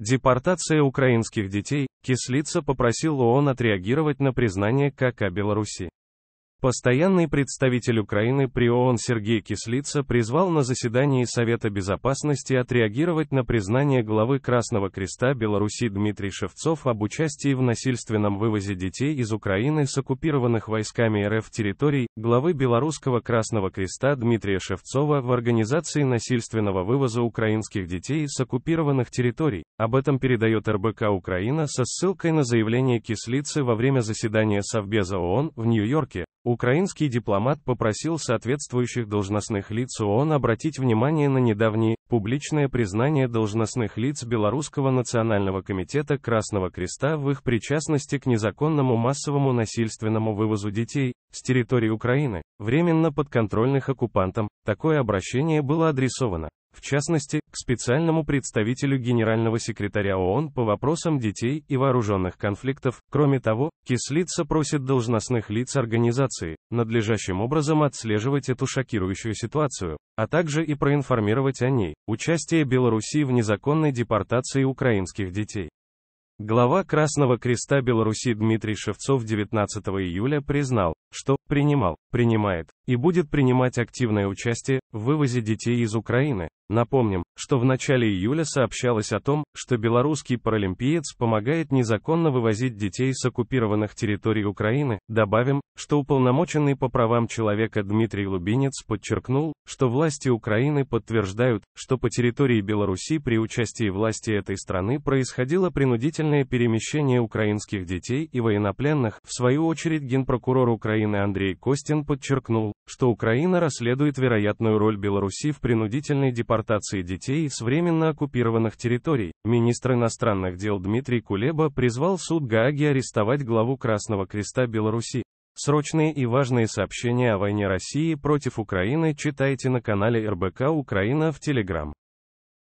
Депортация украинских детей, Кислица попросил ООН отреагировать на признание КК Беларуси. Постоянный представитель Украины при ООН Сергей Кислица призвал на заседании Совета Безопасности отреагировать на признание главы Красного Креста Беларуси Дмитрий Шевцов об участии в насильственном вывозе детей из Украины с оккупированных войсками РФ территорий, главы Белорусского Красного Креста Дмитрия Шевцова в организации насильственного вывоза украинских детей с оккупированных территорий. Об этом передает РБК Украина со ссылкой на заявление Кислицы во время заседания Совбеза ООН в Нью-Йорке, Украинский дипломат попросил соответствующих должностных лиц ООН обратить внимание на недавние публичное признание должностных лиц Белорусского национального комитета Красного Креста в их причастности к незаконному массовому насильственному вывозу детей с территории Украины, временно подконтрольных оккупантам. Такое обращение было адресовано в частности, к специальному представителю Генерального секретаря ООН по вопросам детей и вооруженных конфликтов. Кроме того, Кислица просит должностных лиц организации надлежащим образом отслеживать эту шокирующую ситуацию, а также и проинформировать о ней, участие Беларуси в незаконной депортации украинских детей. Глава Красного Креста Беларуси Дмитрий Шевцов 19 июля признал, что принимал, принимает и будет принимать активное участие в вывозе детей из Украины. Напомним, что в начале июля сообщалось о том, что белорусский паралимпиец помогает незаконно вывозить детей с оккупированных территорий Украины. Добавим, что уполномоченный по правам человека Дмитрий Лубинец подчеркнул, что власти Украины подтверждают, что по территории Беларуси при участии власти этой страны происходило принудительное перемещение украинских детей и военнопленных. В свою очередь генпрокурор Украины Украины Андрей Костин подчеркнул, что Украина расследует вероятную роль Беларуси в принудительной депортации детей с временно оккупированных территорий. Министр иностранных дел Дмитрий Кулеба призвал суд Гааги арестовать главу Красного Креста Беларуси. Срочные и важные сообщения о войне России против Украины читайте на канале РБК Украина в Телеграм.